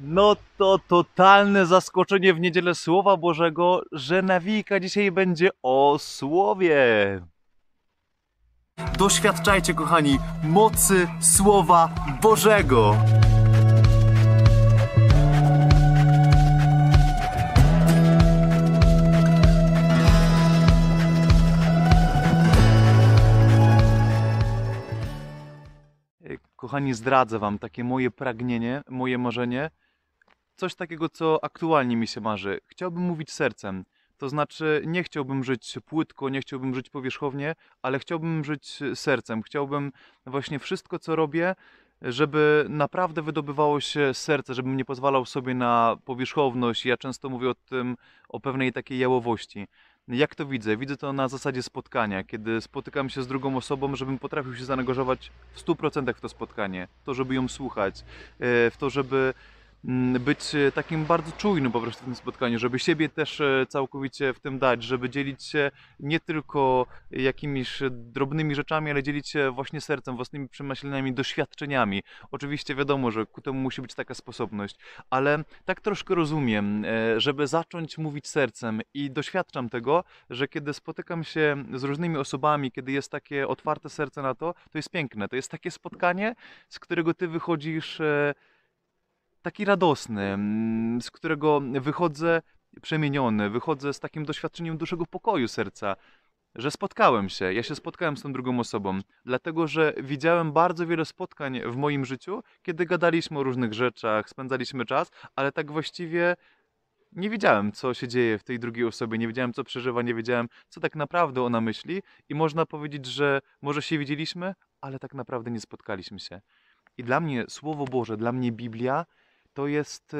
No to totalne zaskoczenie w niedzielę Słowa Bożego, że Nawika dzisiaj będzie o Słowie. Doświadczajcie, kochani, mocy Słowa Bożego. Kochani, zdradzę Wam takie moje pragnienie, moje marzenie, coś takiego, co aktualnie mi się marzy. Chciałbym mówić sercem. To znaczy, nie chciałbym żyć płytko, nie chciałbym żyć powierzchownie, ale chciałbym żyć sercem. Chciałbym właśnie wszystko, co robię, żeby naprawdę wydobywało się serce, żebym nie pozwalał sobie na powierzchowność. Ja często mówię o tym, o pewnej takiej jałowości. Jak to widzę? Widzę to na zasadzie spotkania, kiedy spotykam się z drugą osobą, żebym potrafił się zaangażować w 100% w to spotkanie, w to, żeby ją słuchać, e, w to, żeby Mm, być e, takim bardzo czujnym po prostu w tym spotkaniu, żeby siebie też e, całkowicie w tym dać, żeby dzielić się nie tylko jakimiś drobnymi rzeczami, ale dzielić się właśnie sercem, własnymi przemyśleniami, doświadczeniami. Oczywiście wiadomo, że ku temu musi być taka sposobność, ale tak troszkę rozumiem, e, żeby zacząć mówić sercem i doświadczam tego, że kiedy spotykam się z różnymi osobami, kiedy jest takie otwarte serce na to, to jest piękne. To jest takie spotkanie, z którego ty wychodzisz taki radosny, mm, z którego wychodzę przemieniony, wychodzę z takim doświadczeniem dużego pokoju serca, że spotkałem się, ja się spotkałem z tą drugą osobą, dlatego że widziałem bardzo wiele spotkań w moim życiu, kiedy gadaliśmy o różnych rzeczach, spędzaliśmy czas, ale tak właściwie nie wiedziałem, co się dzieje w tej drugiej osobie, nie wiedziałem, co przeżywa, nie wiedziałem, co tak naprawdę ona myśli, i można powiedzieć, że może się widzieliśmy, ale tak naprawdę nie spotkaliśmy się. I dla mnie Słowo Boże, dla mnie Biblia to jest e,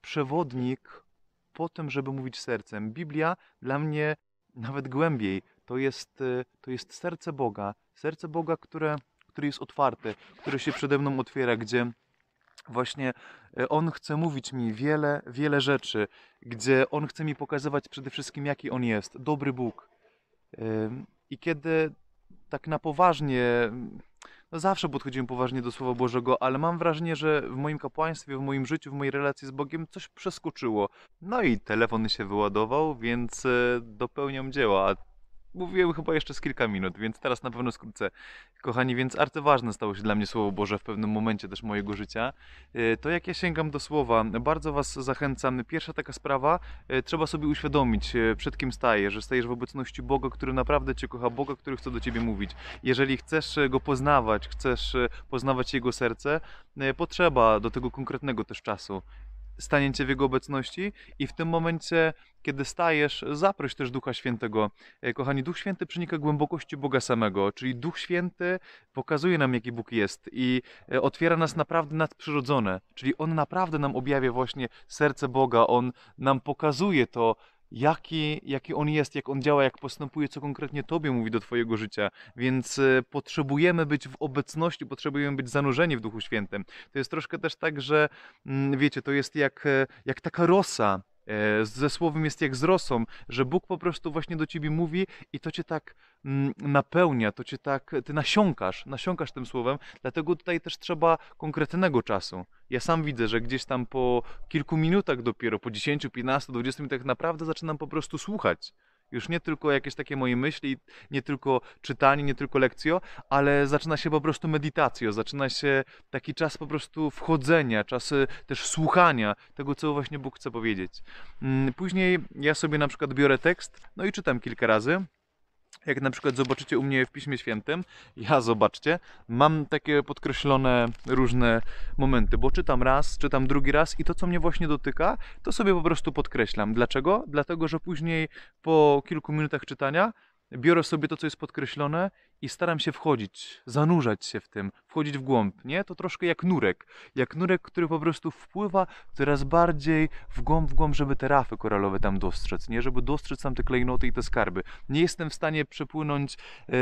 przewodnik po tym, żeby mówić sercem. Biblia dla mnie nawet głębiej to jest, e, to jest serce Boga. Serce Boga, które, które jest otwarte, które się przede mną otwiera, gdzie właśnie e, On chce mówić mi wiele, wiele rzeczy, gdzie On chce mi pokazywać przede wszystkim, jaki On jest, dobry Bóg. I kiedy tak na poważnie no zawsze podchodziłem poważnie do Słowa Bożego, ale mam wrażenie, że w moim kapłaństwie, w moim życiu, w mojej relacji z Bogiem coś przeskoczyło. No i telefon się wyładował, więc e, dopełniam dzieła mówiłem chyba jeszcze z kilka minut, więc teraz na pewno skrócę. Kochani, więc arty ważne stało się dla mnie Słowo Boże w pewnym momencie też mojego życia. E, to jak ja sięgam do Słowa, bardzo Was zachęcam. Pierwsza taka sprawa, e, trzeba sobie uświadomić, e, przed kim stajesz, że stajesz w obecności Boga, który naprawdę Cię kocha, Boga, który chce do Ciebie mówić. Jeżeli chcesz Go poznawać, chcesz poznawać Jego serce, potrzeba do tego konkretnego też czasu staniecie w Jego obecności i w tym momencie, kiedy stajesz, zaproś też Ducha Świętego. E, kochani, Duch Święty przenika głębokości Boga samego, czyli Duch Święty pokazuje nam, jaki Bóg jest i e, otwiera nas naprawdę nadprzyrodzone, czyli On naprawdę nam objawia właśnie serce Boga, On nam pokazuje to, jaki, jaki on jest, jak on działa, jak postępuje, co konkretnie tobie mówi do twojego życia. Więc y, potrzebujemy być w obecności, potrzebujemy być zanurzeni w Duchu Świętym. To jest troszkę też tak, że mm, wiecie, to jest jak, e, jak taka rosa E, ze słowem jest jak z rosą, że Bóg po prostu właśnie do ciebie mówi i to cię tak mm, napełnia, to cię tak, ty nasiąkasz, nasiąkasz tym słowem, dlatego tutaj też trzeba konkretnego czasu. Ja sam widzę, że gdzieś tam po kilku minutach dopiero, po 10, 15, 20 minutach tak naprawdę zaczynam po prostu słuchać. Już nie tylko jakieś takie moje myśli, nie tylko czytanie, nie tylko lekcjo, ale zaczyna się po prostu medytacja, zaczyna się taki czas po prostu wchodzenia, czas też słuchania tego, co właśnie Bóg chce powiedzieć. Mm, później ja sobie na przykład biorę tekst, no i czytam kilka razy jak na przykład zobaczycie u mnie w Piśmie Świętym, ja zobaczcie, mam takie podkreślone różne momenty, bo czytam raz, czytam drugi raz i to, co mnie właśnie dotyka, to sobie po prostu podkreślam. Dlaczego? Dlatego, że później po kilku minutach czytania biorę sobie to, co jest podkreślone i staram się wchodzić, zanurzać się w tym, wchodzić w głąb, nie? To troszkę jak nurek, jak nurek, który po prostu wpływa coraz bardziej w głąb, w głąb, żeby te rafy koralowe tam dostrzec, nie? Żeby dostrzec tam te klejnoty i te skarby. Nie jestem w stanie przepłynąć... Yy,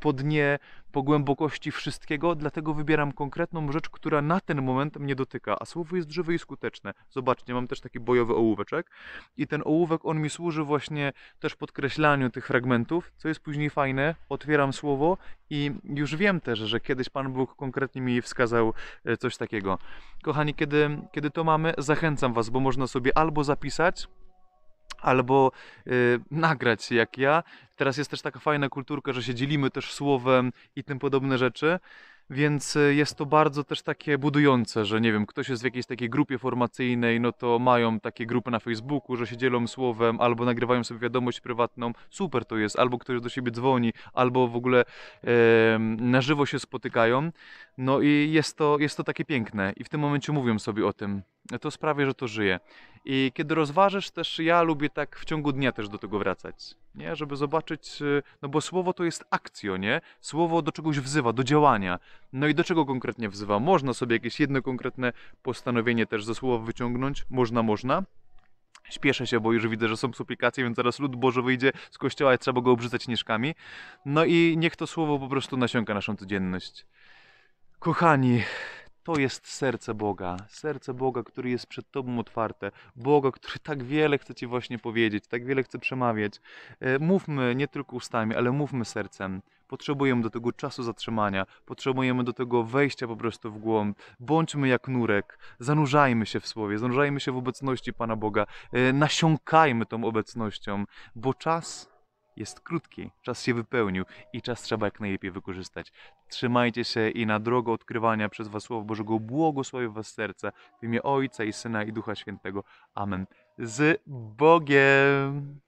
po dnie, po głębokości wszystkiego, dlatego wybieram konkretną rzecz, która na ten moment mnie dotyka, a słowo jest żywe i skuteczne. Zobaczcie, mam też taki bojowy ołóweczek i ten ołówek, on mi służy właśnie też podkreślaniu tych fragmentów, co jest później fajne, otwieram słowo i już wiem też, że kiedyś Pan Bóg konkretnie mi wskazał e, coś takiego. Kochani, kiedy, kiedy to mamy, zachęcam Was, bo można sobie albo zapisać, albo y, nagrać się jak ja. Teraz jest też taka fajna kulturka, że się dzielimy też słowem i tym podobne rzeczy. Więc y, jest to bardzo też takie budujące, że nie wiem, ktoś jest w jakiejś takiej grupie formacyjnej, no to mają takie grupy na Facebooku, że się dzielą słowem, albo nagrywają sobie wiadomość prywatną. Super to jest, albo ktoś do siebie dzwoni, albo w ogóle e, na żywo się spotykają. No i jest to, jest to takie piękne i w tym momencie mówią sobie o tym to sprawia, że to żyje. I kiedy rozważysz też, ja lubię tak w ciągu dnia też do tego wracać, nie? Żeby zobaczyć, y, no bo słowo to jest akcja, nie? Słowo do czegoś wzywa, do działania. No i do czego konkretnie wzywa? Można sobie jakieś jedno konkretne postanowienie też ze słowa wyciągnąć, można, można. Śpieszę się, bo już widzę, że są suplikacje, więc zaraz lud Boży wyjdzie z kościoła i trzeba go obrzucać nieszkami. No i niech to słowo po prostu nasiąka naszą codzienność. Kochani, to jest serce Boga, serce Boga, który jest przed Tobą otwarte, Boga, który tak wiele chce Ci właśnie powiedzieć, tak wiele chce przemawiać. E, mówmy nie tylko ustami, ale mówmy sercem. Potrzebujemy do tego czasu zatrzymania, potrzebujemy do tego wejścia po prostu w głąb. Bądźmy jak nurek, zanurzajmy się w słowie, zanurzajmy się w obecności Pana Boga, e, nasiąkajmy tą obecnością, bo czas jest krótki, czas się wypełnił i czas trzeba jak najlepiej wykorzystać. Trzymajcie się i na drogę odkrywania przez Was Słowa Bożego błogosławię Was serca w imię Ojca i Syna i Ducha Świętego. Amen. Z Bogiem!